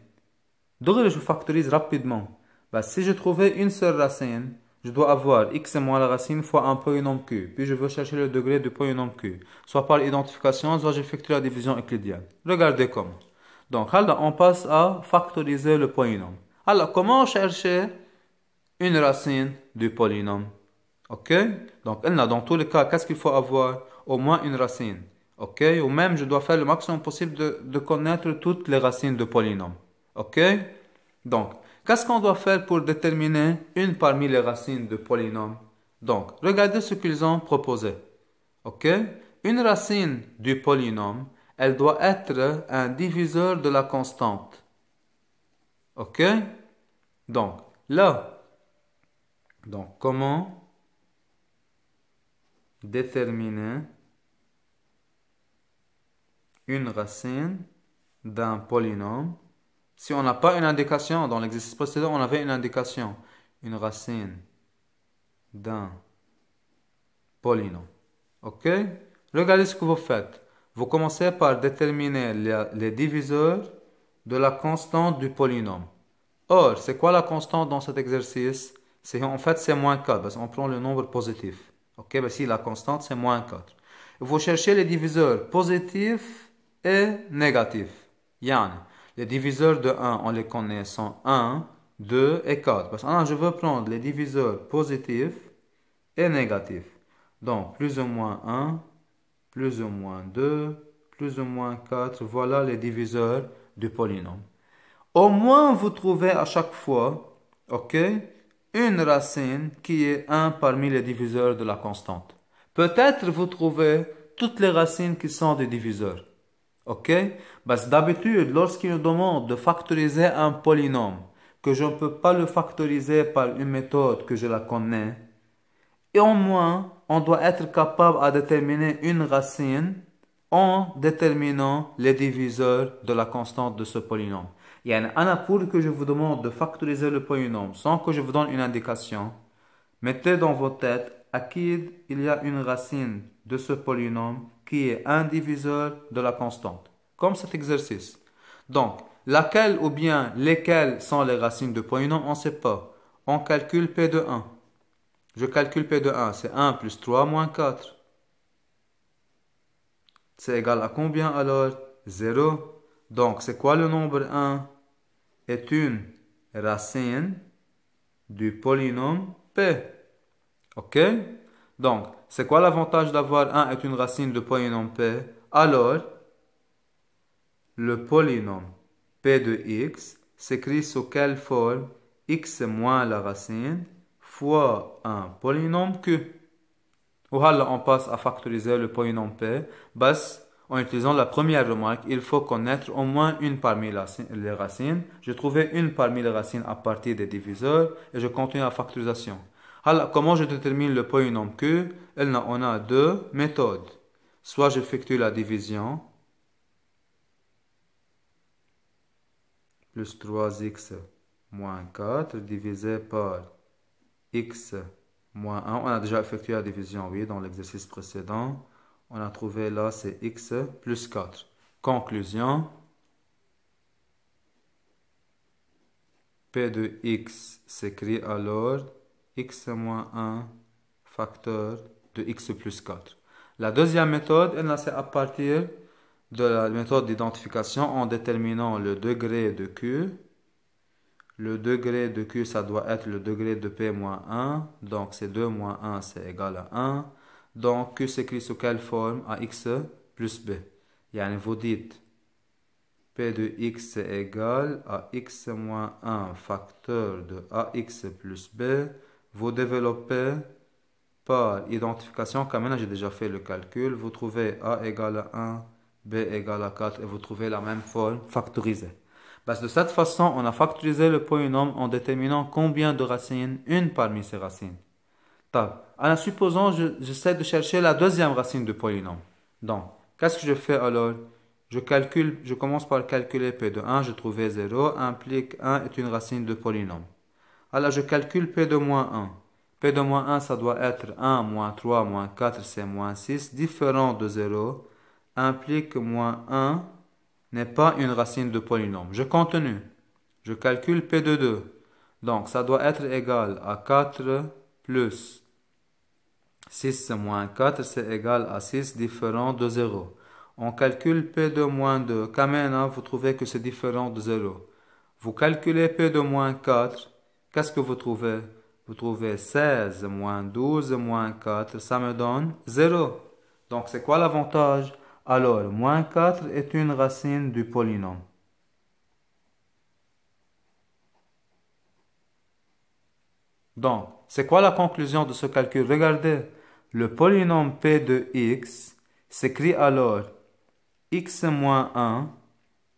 Donc, je factorise rapidement. Bah, si j'ai trouvé une seule racine, je dois avoir x moins la racine fois un polynôme q, puis je veux chercher le degré du polynôme q, soit par l'identification, soit j'effectue la division euclidienne. Regardez comment. Donc, on passe à factoriser le polynôme. Alors, comment chercher une racine du polynôme Ok Donc, elle dans tous les cas, qu'est-ce qu'il faut avoir Au moins une racine. Ok Ou même, je dois faire le maximum possible de, de connaître toutes les racines de polynôme. Ok Donc, Qu'est-ce qu'on doit faire pour déterminer une parmi les racines de polynôme Donc, regardez ce qu'ils ont proposé. OK Une racine du polynôme, elle doit être un diviseur de la constante. OK Donc, là, donc comment déterminer une racine d'un polynôme si on n'a pas une indication, dans l'exercice précédent, on avait une indication. Une racine d'un polynôme. OK Regardez ce que vous faites. Vous commencez par déterminer les diviseurs de la constante du polynôme. Or, c'est quoi la constante dans cet exercice En fait, c'est moins 4, parce qu'on prend le nombre positif. OK, ben, si la constante, c'est moins 4. Vous cherchez les diviseurs positifs et négatifs. Yann les diviseurs de 1, on les connaît, sont 1, 2 et 4. Parce que je veux prendre les diviseurs positifs et négatifs. Donc, plus ou moins 1, plus ou moins 2, plus ou moins 4. Voilà les diviseurs du polynôme. Au moins, vous trouvez à chaque fois, ok, une racine qui est 1 parmi les diviseurs de la constante. Peut-être vous trouvez toutes les racines qui sont des diviseurs. Ok parce d'habitude, lorsqu'il nous demande de factoriser un polynôme, que je ne peux pas le factoriser par une méthode que je la connais, et au moins, on doit être capable à déterminer une racine en déterminant les diviseurs de la constante de ce polynôme. Il y a un pour que je vous demande de factoriser le polynôme sans que je vous donne une indication, mettez dans vos têtes à qui il y a une racine de ce polynôme qui est un diviseur de la constante comme cet exercice. Donc, laquelle ou bien lesquelles sont les racines de polynômes, on ne sait pas. On calcule P de 1. Je calcule P de 1, c'est 1 plus 3 moins 4. C'est égal à combien alors 0. Donc, c'est quoi le nombre 1 Est une racine du polynôme P. OK Donc, c'est quoi l'avantage d'avoir 1 est une racine de polynôme P Alors, le polynôme P de x s'écrit sous quelle forme x moins la racine fois un polynôme q. alors on passe à factoriser le polynôme P Bas, en utilisant la première remarque il faut connaître au moins une parmi les racines j'ai trouvé une parmi les racines à partir des diviseurs et je continue la factorisation Alors, comment je détermine le polynôme Q on a deux méthodes soit j'effectue la division 3x moins 4 divisé par x moins 1. On a déjà effectué la division, oui, dans l'exercice précédent. On a trouvé là, c'est x plus 4. Conclusion. P de x s'écrit alors x moins 1 facteur de x plus 4. La deuxième méthode, elle, c'est à partir de la méthode d'identification en déterminant le degré de Q. Le degré de Q, ça doit être le degré de P moins 1. Donc, c'est 2 moins 1, c'est égal à 1. Donc, Q s'écrit sous quelle forme AX plus B. Yann, vous dites P de X c'est égal à X moins 1 facteur de AX plus B. Vous développez par identification, quand même, j'ai déjà fait le calcul. Vous trouvez A égale à 1 b égale à 4 et vous trouvez la même forme factorisée. Parce que de cette façon, on a factorisé le polynôme en déterminant combien de racines une parmi ces racines. Alors, supposons que j'essaie de chercher la deuxième racine du polynôme. Donc, qu'est-ce que je fais alors je calcule, je commence par calculer P de 1, je trouvais 0, implique 1 est une racine du polynôme. Alors je calcule P de moins 1. P de moins 1, ça doit être 1 moins 3 moins 4, c'est moins 6, différent de 0, implique que moins 1 n'est pas une racine de polynôme. Je continue. Je calcule P de 2. Donc, ça doit être égal à 4 plus 6 moins 4, c'est égal à 6 différent de 0. On calcule P de moins 2. Quand même, vous trouvez que c'est différent de 0. Vous calculez P de moins 4. Qu'est-ce que vous trouvez Vous trouvez 16 moins 12 moins 4. Ça me donne 0. Donc, c'est quoi l'avantage alors, moins 4 est une racine du polynôme. Donc, c'est quoi la conclusion de ce calcul Regardez, le polynôme P de x s'écrit alors x moins 1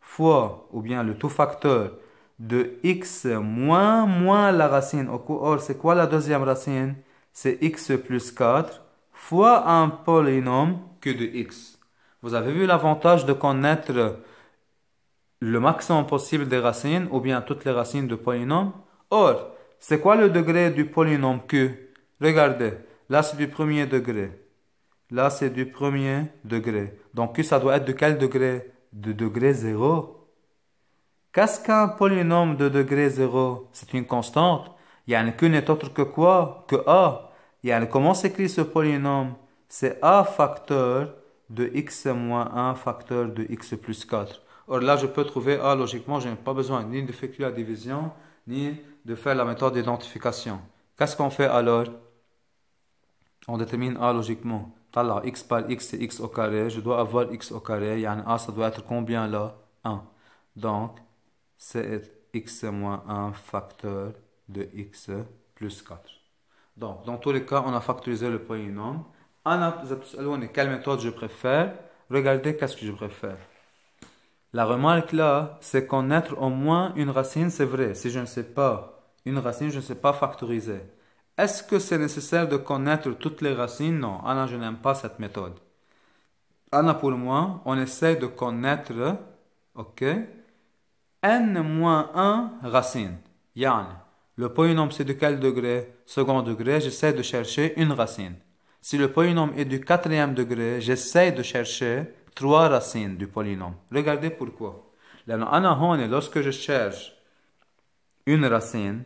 fois, ou bien le tout facteur de x moins moins la racine. Or, c'est quoi la deuxième racine C'est x plus 4 fois un polynôme que de x. Vous avez vu l'avantage de connaître le maximum possible des racines ou bien toutes les racines de polynôme. Or, c'est quoi le degré du polynôme Q Regardez, là c'est du premier degré. Là c'est du premier degré. Donc Q ça doit être de quel degré De degré 0 Qu'est-ce qu'un polynôme de degré 0 C'est une constante. Yann Q n'est autre que quoi Que A. Yann, comment s'écrit ce polynôme C'est A facteur de x moins 1 facteur de x plus 4. Or là, je peux trouver, A ah, logiquement, je n'ai pas besoin ni d'effectuer la division, ni de faire la méthode d'identification. Qu'est-ce qu'on fait alors On détermine A ah, logiquement. x par x, c'est x au carré. Je dois avoir x au carré. un A, ça doit être combien là 1. Donc, c'est x moins 1 facteur de x plus 4. Donc, dans tous les cas, on a factorisé le polynôme quelle méthode je préfère, regardez qu'est-ce que je préfère. La remarque là, c'est connaître au moins une racine, c'est vrai. Si je ne sais pas une racine, je ne sais pas factoriser. Est-ce que c'est nécessaire de connaître toutes les racines Non. Anna, je n'aime pas cette méthode. Anna, pour moi, on essaie de connaître, ok, n-1 racine. Yann, le polynôme c'est de quel degré Second degré, j'essaie de chercher une racine. Si le polynôme est du quatrième degré, j'essaie de chercher trois racines du polynôme. Regardez pourquoi. Lorsque je cherche une racine,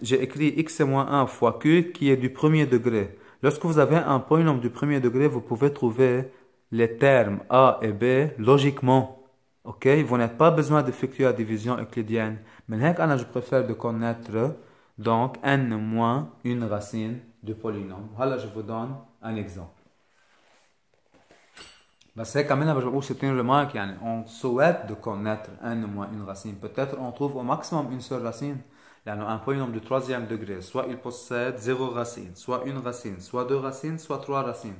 j'ai écrit x moins 1 fois q qui est du premier degré. Lorsque vous avez un polynôme du premier degré, vous pouvez trouver les termes a et b logiquement. Ok, vous n'avez pas besoin d'effectuer la division euclidienne. Mais je préfère de connaître donc n moins une racine de polynômes. Voilà, je vous donne un exemple. C'est une remarque. On souhaite de connaître un ou moins une racine. Peut-être on trouve au maximum une seule racine. Un polynôme de troisième degré, soit il possède zéro racine, soit une racine, soit deux racines, soit trois racines.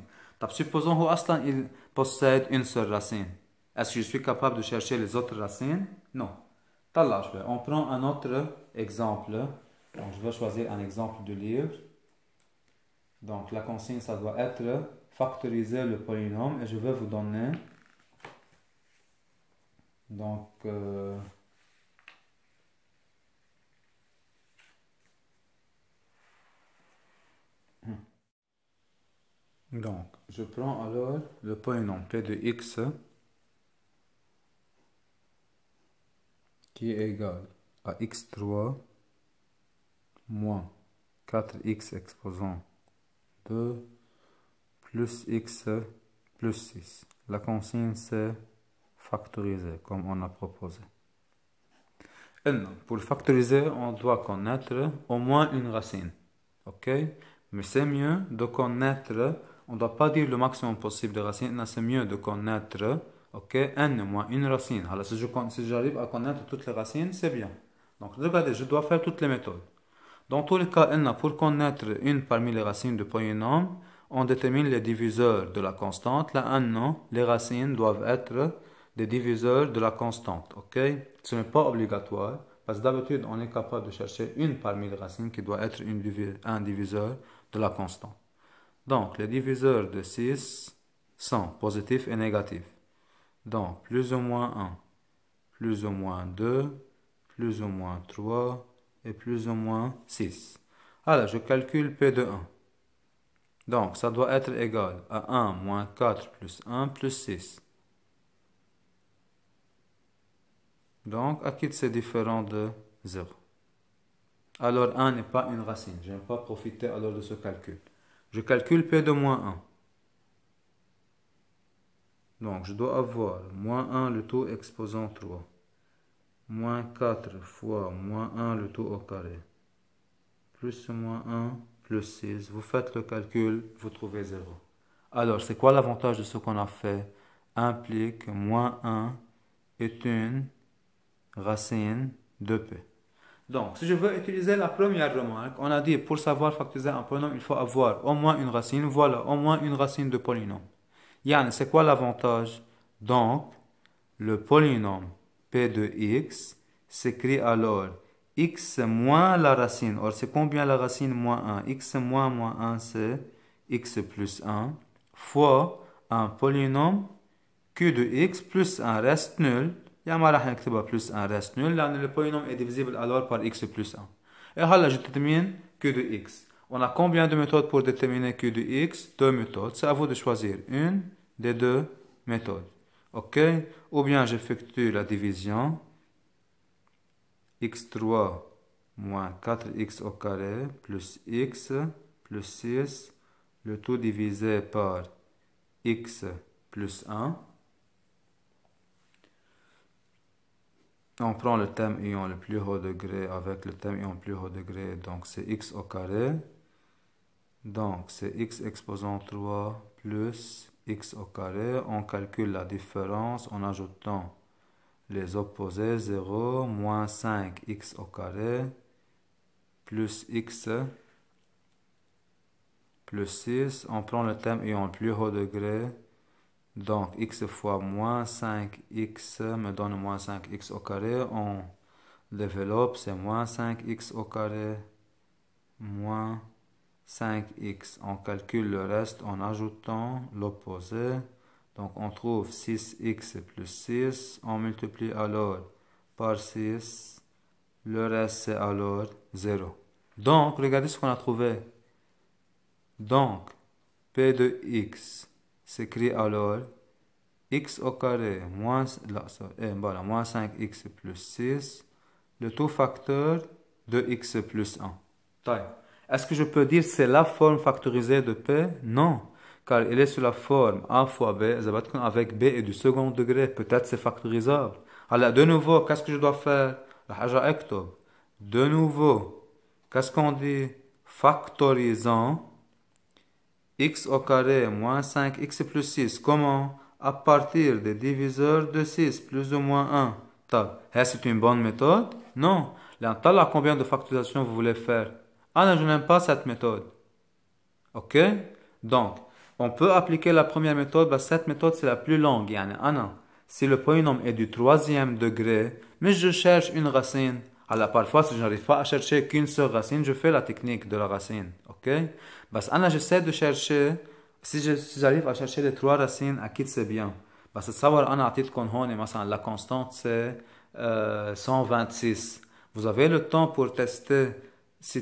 Supposons qu'il possède une seule racine. Est-ce que je suis capable de chercher les autres racines Non. On prend un autre exemple. je vais choisir un exemple de livre. Donc la consigne, ça doit être factoriser le polynôme et je vais vous donner donc euh, donc je prends alors le polynôme p de x qui est égal à x3 moins 4x exposant 2 plus x plus 6. La consigne, c'est factoriser, comme on a proposé. pour factoriser, on doit connaître au moins une racine. OK Mais c'est mieux de connaître, on ne doit pas dire le maximum possible de racines, c'est mieux de connaître, OK, n moins une racine. Alors, si j'arrive à connaître toutes les racines, c'est bien. Donc, regardez, je dois faire toutes les méthodes. Dans tous les cas, pour connaître une parmi les racines du polynôme, on détermine les diviseurs de la constante. Là, un non, les racines doivent être des diviseurs de la constante. Ce n'est pas obligatoire, parce que d'habitude, on est capable de chercher une parmi les racines qui doit être un diviseur de la constante. Donc, les diviseurs de 6 sont positifs et négatifs. Donc, plus ou moins 1, plus ou moins 2, plus ou moins 3, et plus ou moins 6. Alors, je calcule P de 1. Donc, ça doit être égal à 1 moins 4 plus 1 plus 6. Donc, à qui c'est différent de 0. Alors, 1 n'est pas une racine. Je n'ai pas profité alors de ce calcul. Je calcule P de moins 1. Donc, je dois avoir moins 1 le tout exposant 3 moins 4 fois moins 1 le tout au carré, plus moins 1 plus 6, vous faites le calcul, vous trouvez 0. Alors, c'est quoi l'avantage de ce qu'on a fait Implique moins 1 est une racine de p. Donc, si je veux utiliser la première remarque, on a dit pour savoir factoriser un polynôme, il faut avoir au moins une racine. Voilà, au moins une racine de polynôme. Yann, c'est quoi l'avantage Donc, le polynôme P de x s'écrit alors x moins la racine. Or, c'est combien la racine moins 1 x moins moins 1, c'est x plus 1 fois un polynôme q de x plus un reste nul. Il y plus un 1 reste nul Le polynôme est divisible alors par x plus 1. Et là, je détermine q de x. On a combien de méthodes pour déterminer q de x Deux méthodes. C'est à vous de choisir une des deux méthodes. OK Ou bien j'effectue la division x3 moins 4x au carré plus x plus 6, le tout divisé par x plus 1. On prend le thème ayant le plus haut degré avec le thème le plus haut degré, donc c'est x au carré. Donc c'est x exposant 3 plus x au carré, on calcule la différence en ajoutant les opposés 0 moins 5x au carré plus x plus 6. On prend le terme ayant le plus haut degré. Donc x fois moins 5x me donne moins 5x au carré. On développe, c'est moins 5x au carré moins 5x. On calcule le reste en ajoutant l'opposé. Donc on trouve 6x plus 6. On multiplie alors par 6. Le reste c'est alors 0. Donc regardez ce qu'on a trouvé. Donc P de x s'écrit alors x au carré moins, 5x eh, plus 6. Le tout facteur de x plus 1. Taille. Est-ce que je peux dire c'est la forme factorisée de P Non, car il est sur la forme A fois B, avec B et du second degré. Peut-être c'est factorisable. Alors, de nouveau, qu'est-ce que je dois faire De nouveau, qu'est-ce qu'on dit Factorisant x au carré moins 5x plus 6. Comment À partir des diviseurs de 6 plus ou moins 1. C'est une bonne méthode Non. Là, combien de factorisations vous voulez faire ah je n'aime pas cette méthode. OK Donc, on peut appliquer la première méthode, bah, cette méthode, c'est la plus longue. Yani, ah si le polynôme est du troisième degré, mais je cherche une racine. Alors, parfois, si je n'arrive pas à chercher qu'une seule racine, je fais la technique de la racine. OK Parce bah, que ah j'essaie de chercher, si j'arrive à chercher les trois racines, à qui c'est bien Parce bah, que savoir ah la la مثلا constante, 126 euh, vous avez le temps pour tester si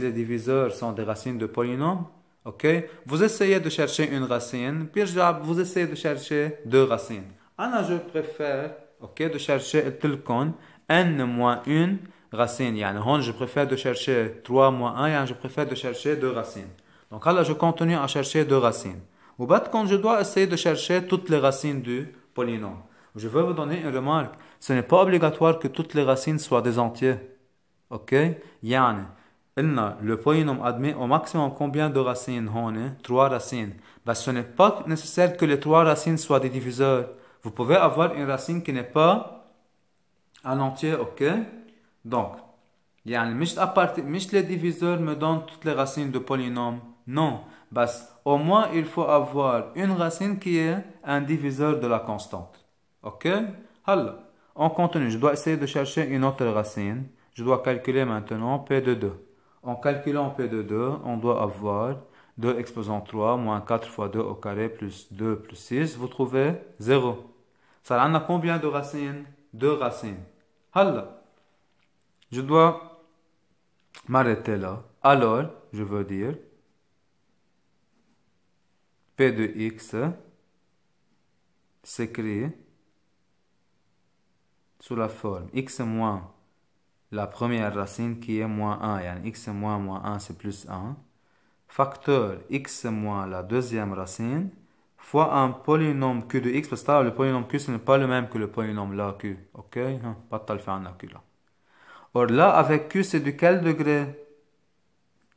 les diviseurs sont des racines de polynômes, ok, vous essayez de chercher une racine, puis vous essayez de chercher deux racines. Alors je préfère ok, de chercher n moins 1 racine. je préfère de chercher 3 1, et je préfère de chercher deux racines. Donc je continue à chercher deux racines. Au bien quand je dois essayer de chercher toutes les racines du polynôme. Je veux vous donner une remarque. Ce n'est pas obligatoire que toutes les racines soient des entiers. Ok يعني le polynôme admet au maximum combien de racines 3 racines bah, ce n'est pas nécessaire que les 3 racines soient des diviseurs vous pouvez avoir une racine qui n'est pas à l'entier. ok donc yani, مش les diviseurs me donnent toutes les racines du polynôme non mais bah, au moins il faut avoir une racine qui est un diviseur de la constante ok on continue je dois essayer de chercher une autre racine je dois calculer maintenant P de 2. En calculant P de 2, on doit avoir 2 exposant 3 moins 4 fois 2 au carré plus 2 plus 6. Vous trouvez 0. Ça en a combien de racines Deux racines. Halla. Je dois m'arrêter là. Alors, je veux dire P de x s'écrit sous la forme x moins la première racine qui est moins 1, un x moins moins 1 c'est plus 1, facteur x moins la deuxième racine, fois un polynôme q de x, parce que le polynôme q ce n'est pas le même que le polynôme là q, ok hein, Pas de q là. Or là, avec q c'est de quel degré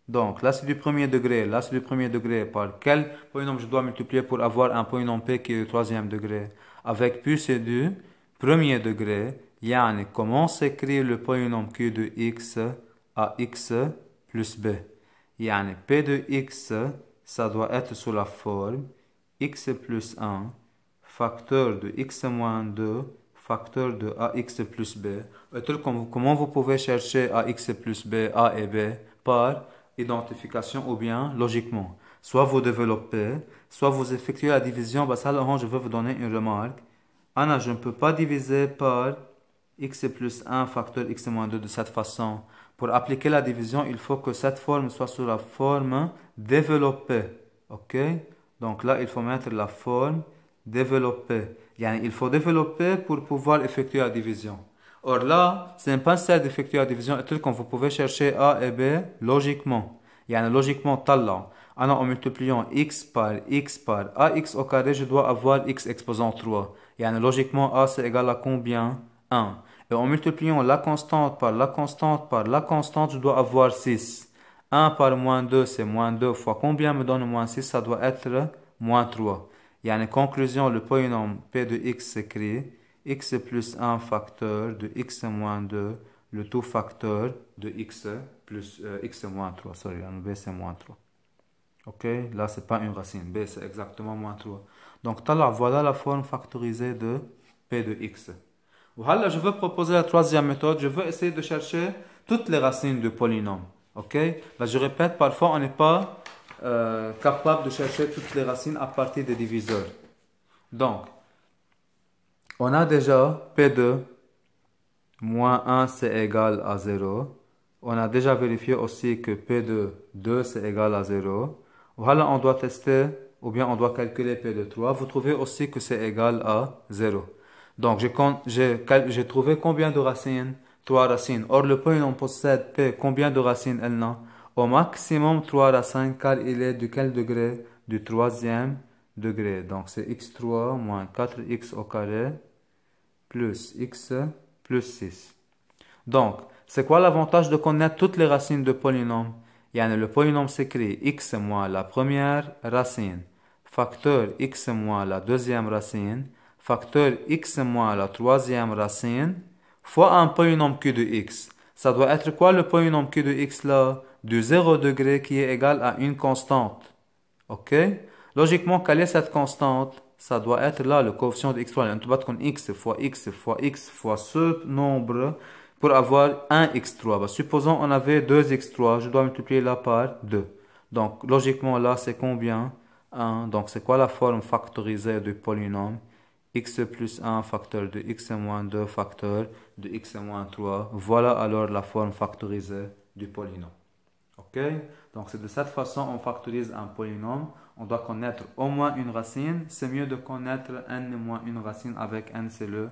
donc là c'est du premier degré, là c'est du premier degré. Par quel polynôme je dois multiplier pour avoir un polynôme p qui est du troisième degré Avec q c'est du premier degré Yani, comment s'écrit le polynôme Q de x à x plus b yann P de x ça doit être sous la forme x plus 1 facteur de x moins 2 facteur de ax plus b et comme comment vous pouvez chercher ax plus b a et b par identification ou bien logiquement soit vous développez soit vous effectuez la division bah je veux vous donner une remarque Anna je ne peux pas diviser par x plus 1 facteur x moins 2 de cette façon. Pour appliquer la division, il faut que cette forme soit sous la forme développée. OK Donc là, il faut mettre la forme développée. il faut développer pour pouvoir effectuer la division. Or là, c'est un ça d'effectuer la division et tout qu'on vous pouvez chercher A et B logiquement. Yani, logiquement, talent. Alors, ah en multipliant x par x par ax au carré, je dois avoir x exposant 3. Yani, logiquement, A, c'est égal à combien 1. Et en multipliant la constante par la constante par la constante, je dois avoir 6. 1 par moins 2, c'est moins 2 fois combien me donne moins 6 Ça doit être moins 3. a une conclusion, le polynôme P de x s'écrit x plus 1 facteur de x moins 2, le tout facteur de x plus euh, x moins 3. Sorry, B c'est moins 3. Ok, là c'est pas une racine, B c'est exactement moins 3. Donc voilà la forme factorisée de P de x je veux proposer la troisième méthode. Je veux essayer de chercher toutes les racines du polynôme. Ok je répète, parfois, on n'est pas euh, capable de chercher toutes les racines à partir des diviseurs. Donc, on a déjà P2 moins 1 c'est égal à 0. On a déjà vérifié aussi que P2, 2 c'est égal à 0. Voilà, on doit tester ou bien on doit calculer P 2 3. Vous trouvez aussi que c'est égal à 0. Donc, j'ai trouvé combien de racines 3 racines. Or, le polynôme possède P combien de racines elle a Au maximum 3 racines car il est de quel degré Du troisième degré. Donc, c'est x3 moins 4x au carré plus x plus 6. Donc, c'est quoi l'avantage de connaître toutes les racines de polynôme Le polynôme s'écrit x moins la première racine, facteur x moins la deuxième racine, facteur x moins la troisième racine fois un polynôme q de x. Ça doit être quoi le polynôme q de x là de 0 degré qui est égal à une constante. OK Logiquement, quelle est cette constante Ça doit être là le coefficient de x3. On doit x fois x fois x fois ce nombre pour avoir 1 x3. Bah, supposons on avait 2 x3, je dois multiplier là par 2. Donc logiquement là c'est combien 1. Donc c'est quoi la forme factorisée du polynôme x plus 1 facteur de x moins 2 facteur de x moins 3. Voilà alors la forme factorisée du polynôme. OK Donc c'est de cette façon on factorise un polynôme. On doit connaître au moins une racine. C'est mieux de connaître n moins une racine avec n c'est le,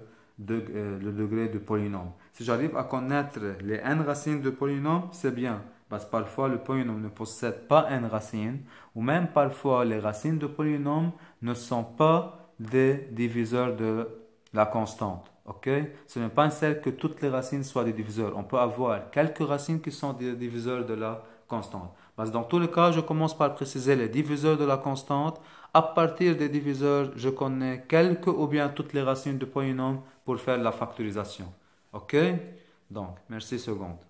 euh, degré du polynôme. Si j'arrive à connaître les n racines de polynôme, c'est bien. Parce que parfois le polynôme ne possède pas n racines. Ou même parfois les racines de polynôme ne sont pas des diviseurs de la constante. ok Ce n'est pas nécessaire que toutes les racines soient des diviseurs. On peut avoir quelques racines qui sont des diviseurs de la constante. dans tous les cas, je commence par préciser les diviseurs de la constante. À partir des diviseurs, je connais quelques ou bien toutes les racines du polynôme pour faire la factorisation. OK Donc, merci seconde.